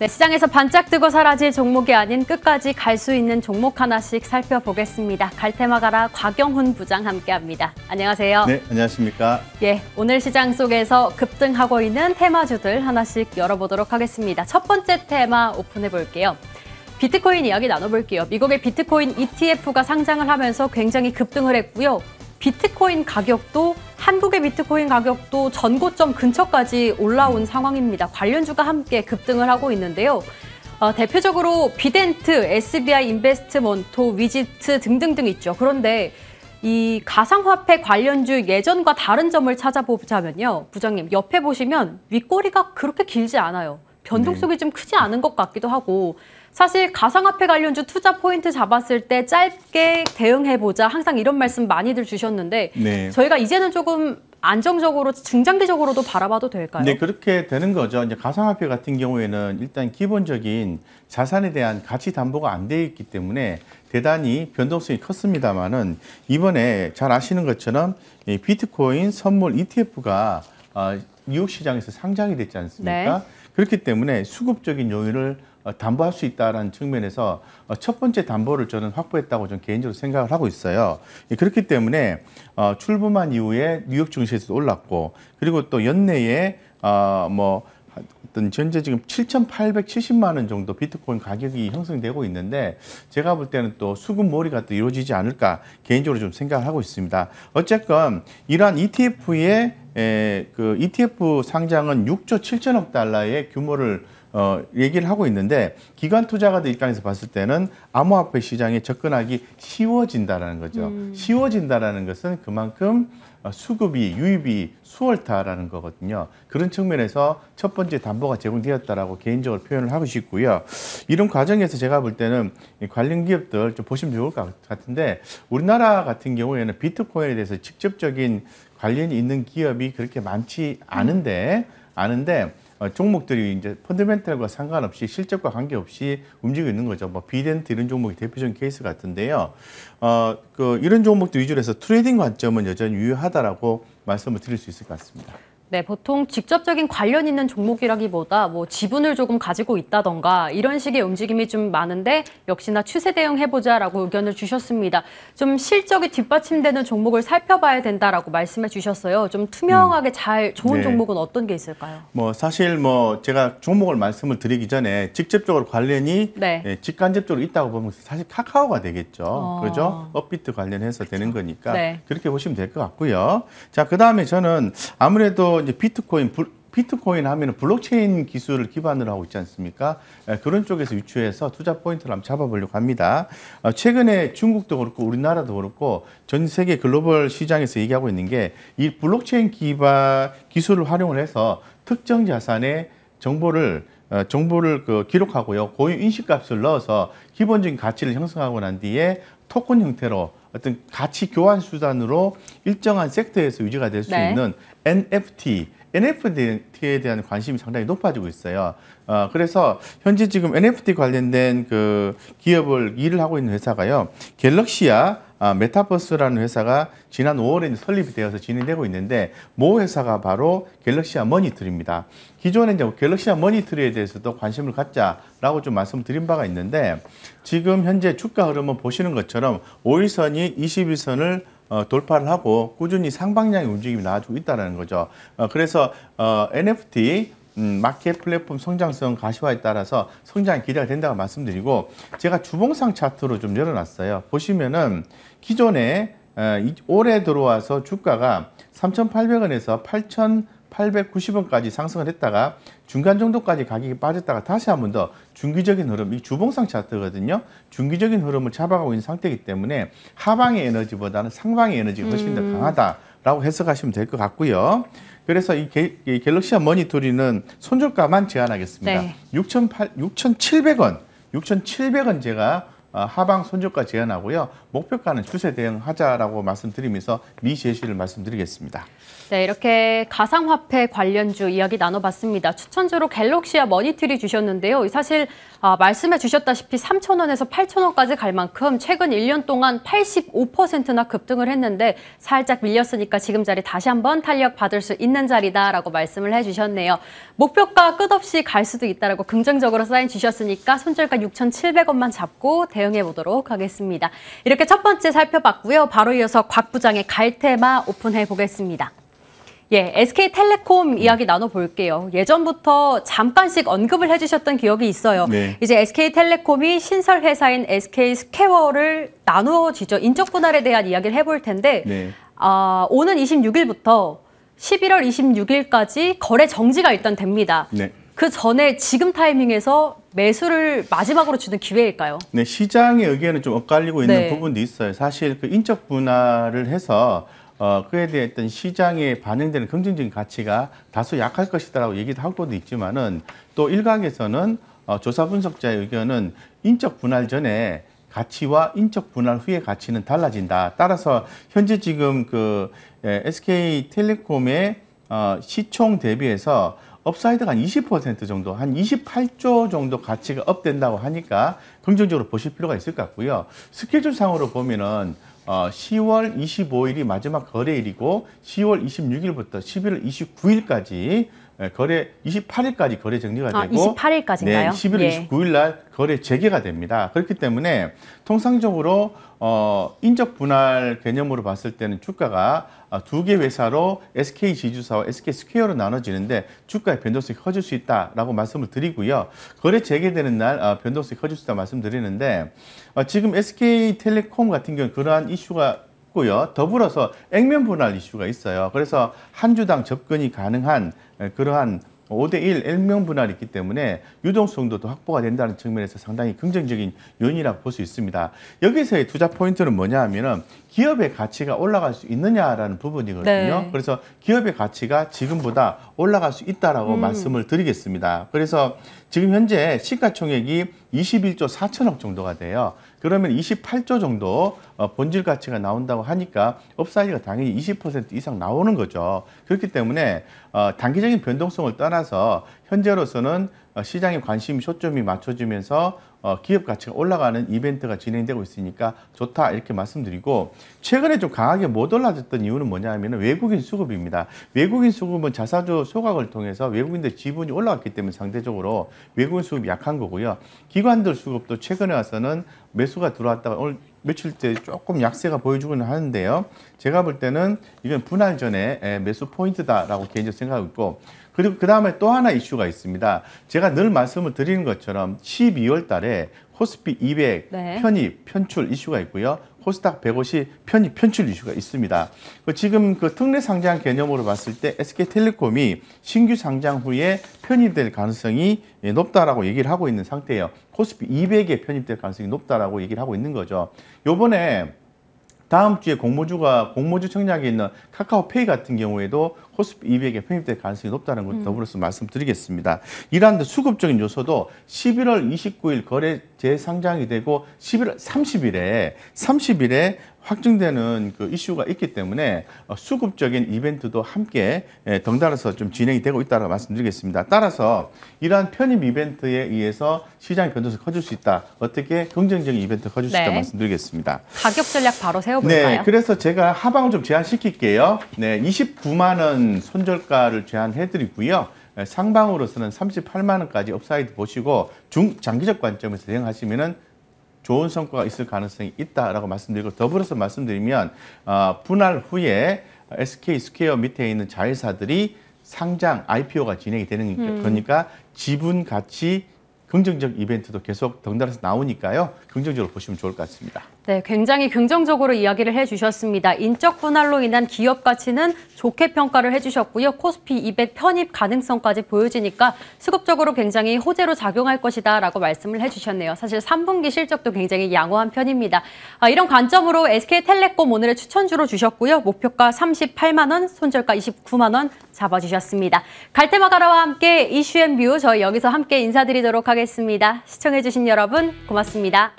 네, 시장에서 반짝 뜨고 사라질 종목이 아닌 끝까지 갈 수 있는 종목 하나씩 살펴보겠습니다. 갈테마 가라 곽영훈 부장 함께합니다. 안녕하세요. 네, 안녕하십니까. 예, 오늘 시장 속에서 급등하고 있는 테마주들 하나씩 열어보도록 하겠습니다. 첫 번째 테마 오픈해 볼게요. 비트코인 이야기 나눠볼게요. 미국의 비트코인 ETF가 상장을 하면서 굉장히 급등을 했고요. 비트코인 가격도 한국의 비트코인 가격도 전고점 근처까지 올라온 상황입니다. 관련주가 함께 급등을 하고 있는데요. 어, 대표적으로 비덴트, SBI 인베스트먼토, 위지트 등등등 있죠. 그런데 이 가상화폐 관련주 예전과 다른 점을 찾아보자면요. 부장님, 옆에 보시면 윗꼬리가 그렇게 길지 않아요. 변동성이 네. 좀 크지 않은 것 같기도 하고 사실 가상화폐 관련주 투자 포인트 잡았을 때 짧게 대응해보자 항상 이런 말씀 많이들 주셨는데 네. 저희가 이제는 조금 안정적으로 중장기적으로도 바라봐도 될까요? 네, 그렇게 되는 거죠. 이제 가상화폐 같은 경우에는 일단 기본적인 자산에 대한 가치 담보가 안되 있기 때문에 대단히 변동성이 컸습니다만은 이번에 잘 아시는 것처럼 이 비트코인 선물 ETF가 아, 뉴욕 시장에서 상장이 됐지 않습니까? 네. 그렇기 때문에 수급적인 요인을 어, 담보할 수 있다라는 측면에서 어, 첫 번째 담보를 저는 확보했다고 저는 개인적으로 생각을 하고 있어요. 예, 그렇기 때문에 어, 출범한 이후에 뉴욕 증시에서 올랐고 그리고 또 연내에 뭐 어떤 현재 지금 7,870만 원 정도 비트코인 가격이 형성되고 있는데 제가 볼 때는 또 수급 몰이가 또 이루어지지 않을까 개인적으로 좀 생각하고 있습니다. 어쨌건 이러한 ETF의 에, 그 ETF 상장은 6조 7천억 달러의 규모를 어, 얘기를 하고 있는데 기관 투자가들 입장에서 봤을 때는 암호화폐 시장에 접근하기 쉬워진다라는 거죠. 음. 쉬워진다라는 것은 그만큼 어, 수급이 유입이 수월타라는 거거든요. 그런 측면에서 첫 번째 담보가 제공되었다라고 개인적으로 표현을 하고 싶고요. 이런 과정에서 제가 볼 때는 관련 기업들 좀 보시면 좋을 것 같은데 우리나라 같은 경우에는 비트코인에 대해서 직접적인 관련이 있는 기업이 그렇게 많지 않은데 아는데 음. 어, 종목들이 이제 펀드멘탈과 상관없이 실적과 관계없이 움직이고 있는 거죠. 뭐 비덴트 이런 종목이 대표적인 케이스 같은데요. 어, 그 이런 종목들 위주로 해서 트레이딩 관점은 여전히 유효하다라고 말씀을 드릴 수 있을 것 같습니다. 네, 보통 직접적인 관련 있는 종목이라기보다 뭐 지분을 조금 가지고 있다던가 이런 식의 움직임이 좀 많은데 역시나 추세 대응해보자라고 의견을 주셨습니다. 좀 실적이 뒷받침되는 종목을 살펴봐야 된다라고 말씀해 주셨어요. 좀 투명하게 음. 잘 좋은 네. 종목은 어떤 게 있을까요? 뭐 사실 뭐 제가 종목을 말씀을 드리기 전에 직접적으로 관련이 네. 예, 직간접적으로 있다고 보면 사실 카카오가 되겠죠. 어... 그죠? 업비트 관련해서 그쵸. 되는 거니까 네. 그렇게 보시면 될 것 같고요. 자, 그 다음에 저는 아무래도 이제 비트코인, 비트코인 하면은 블록체인 기술을 기반으로 하고 있지 않습니까? 예, 그런 쪽에서 유추해서 투자 포인트를 한번 잡아보려고 합니다. 어, 최근에 중국도 그렇고 우리나라도 그렇고 전 세계 글로벌 시장에서 얘기하고 있는 게 이 블록체인 기반 기술을 활용을 해서 특정 자산의 정보를 어, 정보를 그 기록하고요. 고유 인식값을 넣어서 기본적인 가치를 형성하고 난 뒤에 토큰 형태로 어떤 가치 교환 수단으로 일정한 섹터에서 유지가 될수 네. 있는 NFT NFT에 대한 관심이 상당히 높아지고 있어요. 어, 그래서 현재 지금 NFT 관련된 그 기업을 일을 하고 있는 회사가요. 갤럭시아 아, 메타버스라는 회사가 지난 5월에 설립이 되어서 진행되고 있는데 모 회사가 바로 갤럭시아 머니트리입니다. 기존에 이제 갤럭시아 머니트리에 대해서도 관심을 갖자라고 좀 말씀드린 바가 있는데 지금 현재 주가 흐름은 보시는 것처럼 5일선이 21선을 어, 돌파를 하고 꾸준히 상방향의 움직임이 나와주고 있다는 거죠. 어, 그래서 어, NFT 음, 마켓 플랫폼 성장성 가시화에 따라서 성장이 기대가 된다고 말씀드리고 제가 주봉상 차트로 좀 열어놨어요. 보시면은 기존에 어, 이, 올해 들어와서 주가가 3,800원에서 8,890원까지 상승을 했다가 중간 정도까지 가격이 빠졌다가 다시 한 번 더 중기적인 흐름, 이 주봉상 차트거든요. 중기적인 흐름을 잡아가고 있는 상태이기 때문에 하방의 에너지보다는 상방의 에너지가 훨씬 더 음. 강하다라고 해석하시면 될 것 같고요. 그래서 이, 게, 이 갤럭시아 머니토리는 손절가만 제한하겠습니다. 네. 6,700원, 6,700원 제가 아, 하방 손절가 제한하고요. 목표가는 추세 대응하자라고 말씀드리면서 미제시를 말씀드리겠습니다. 네, 이렇게 가상화폐 관련주 이야기 나눠봤습니다. 추천주로 갤럭시와 머니트리 주셨는데요. 사실 아, 말씀해 주셨다시피 3천원에서8천원까지갈 만큼 최근 1년 동안 85%나 급등을 했는데 살짝 밀렸으니까 지금 자리 다시 한번 탄력 받을 수 있는 자리다라고 말씀을 해주셨네요. 목표가 끝없이 갈 수도 있다라고 긍정적으로 사인 주셨으니까 손절가 6,700원만 잡고 대응해 보도록 하겠습니다. 이렇게 이렇게 첫 번째 살펴봤고요. 바로 이어서 곽 부장의 갈테마 오픈해 보겠습니다. 예, SK텔레콤 이야기 나눠볼게요. 예전부터 잠깐씩 언급을 해주셨던 기억이 있어요. 네. 이제 SK텔레콤이 신설 회사인 SK스퀘어를 나누어지죠. 인적 분할에 대한 이야기를 해볼 텐데 네. 아, 오는 26일부터 11월 26일까지 거래 정지가 일단 됩니다. 네. 그 전에 지금 타이밍에서 매수를 마지막으로 주는 기회일까요? 네, 시장의 의견은 좀 엇갈리고 있는 네. 부분도 있어요. 사실 그 인적 분할을 해서 어, 그에 대해 어떤 시장에 반영되는 긍정적인 가치가 다소 약할 것이다라고 얘기도 하고도 있지만은 또 일각에서는 어, 조사 분석자의 의견은 인적 분할 전에 가치와 인적 분할 후의 가치는 달라진다. 따라서 현재 지금 그 SK텔레콤의 어, 시총 대비해서 업사이드가 한 20% 정도, 한 28조 정도 가치가 업된다고 하니까 긍정적으로 보실 필요가 있을 것 같고요. 스케줄상으로 보면은 어, 10월 25일이 마지막 거래일이고 10월 26일부터 11월 29일까지 예, 거래 28일까지 거래 정리가 아, 되고 아, 28일까지인가요? 네, 11월 예. 29일 날 거래 재개가 됩니다. 그렇기 때문에 통상적으로 어, 인적 분할 개념으로 봤을 때는 주가가 아, 두개 회사로 SK 지주사와 SK 스퀘어로 나눠지는데 주가의 변동성이 커질 수 있다라고 말씀을 드리고요. 거래 재개되는 날 아, 변동성이 커질 수 있다 말씀드리는데 아, 지금 SK텔레콤 같은 경우는 그러한 이슈가 있 고요 더불어서 액면 분할 이슈가 있어요. 그래서 한 주당 접근이 가능한 그러한 5대1 액면 분할이 있기 때문에 유동성도 또 확보가 된다는 측면에서 상당히 긍정적인 요인이라고 볼 수 있습니다. 여기서의 투자 포인트는 뭐냐 하면은 기업의 가치가 올라갈 수 있느냐라는 부분이거든요. 네. 그래서 기업의 가치가 지금보다 올라갈 수 있다라고 음. 말씀을 드리겠습니다. 그래서 지금 현재 시가총액이 21조 4천억 정도가 돼요. 그러면 28조 정도 어, 본질 가치가 나온다고 하니까 업사이즈가 당연히 20% 이상 나오는 거죠. 그렇기 때문에 어, 단기적인 변동성을 떠나서 현재로서는 어, 시장의 관심 이 초점이 맞춰지면서 어, 기업 가치가 올라가는 이벤트가 진행되고 있으니까 좋다 이렇게 말씀드리고 최근에 좀 강하게 못 올라졌던 이유는 뭐냐면 외국인 수급입니다. 외국인 수급은 자사주 소각을 통해서 외국인들 지분이 올라갔기 때문에 상대적으로 외국인 수급이 약한 거고요. 기관들 수급도 최근에 와서는 매수가 들어왔다가 오늘 며칠째 조금 약세가 보여주고는 하는데요. 제가 볼 때는 이건 분할 전에 매수 포인트다라고 개인적으로 생각하고 있고 그리고 그 다음에 또 하나 이슈가 있습니다. 제가 늘 말씀을 드리는 것처럼 12월 달에 코스피 200 네. 편입, 편출 이슈가 있고요. 코스닥 150 편입 편출 이슈가 있습니다. 그 지금 그 특례 상장 개념으로 봤을 때 SK텔레콤이 신규 상장 후에 편입될 가능성이 예, 높다라고 얘기를 하고 있는 상태예요. 코스피 200에 편입될 가능성이 높다라고 얘기를 하고 있는 거죠. 요번에 다음 주에 공모주가 공모주 청약에 있는 카카오페이 같은 경우에도 코스피 200에 편입될 가능성이 높다는 것 음. 더불어서 음. 말씀드리겠습니다. 이러한 수급적인 요소도 11월 29일 거래 재상장이 되고 11월 30일에 30일에 확정되는 그 이슈가 있기 때문에 어, 수급적인 이벤트도 함께 예, 덩달아서 좀 진행이 되고 있다고 말씀드리겠습니다. 따라서 이러한 편입 이벤트에 의해서 시장 변동이 커질 수 있다. 어떻게 긍정적인 이벤트가 커질 네. 수 있다 네. 말씀드리겠습니다. 가격 전략 바로 세워볼까요? 네, 그래서 제가 하방을 좀 제한시킬게요. 네, 29만 원 손절가를 제한해드리고요. 예, 상방으로서는 38만 원까지 업사이드 보시고 중장기적 관점에서 대응하시면은 좋은 성과가 있을 가능성이 있다라고 말씀드리고 더불어서 말씀드리면 아, 분할 후에 SK 스퀘어 밑에 있는 자회사들이 상장 IPO가 진행이 되는 음. 거니까 그러니까 지분 가치 긍정적 이벤트도 계속 덩달아서 나오니까요. 긍정적으로 보시면 좋을 것 같습니다. 네, 굉장히 긍정적으로 이야기를 해주셨습니다. 인적 분할로 인한 기업 가치는 좋게 평가를 해주셨고요. 코스피 200 편입 가능성까지 보여지니까 수급적으로 굉장히 호재로 작용할 것이다 라고 말씀을 해주셨네요. 사실 3분기 실적도 굉장히 양호한 편입니다. 아, 이런 관점으로 SK텔레콤 오늘의 추천주로 주셨고요. 목표가 38만 원, 손절가 29만 원 잡아주셨습니다. 갈테마가라와 함께 이슈앤뷰 저희 여기서 함께 인사드리도록 하겠습니다. 시청해주신 여러분 고맙습니다.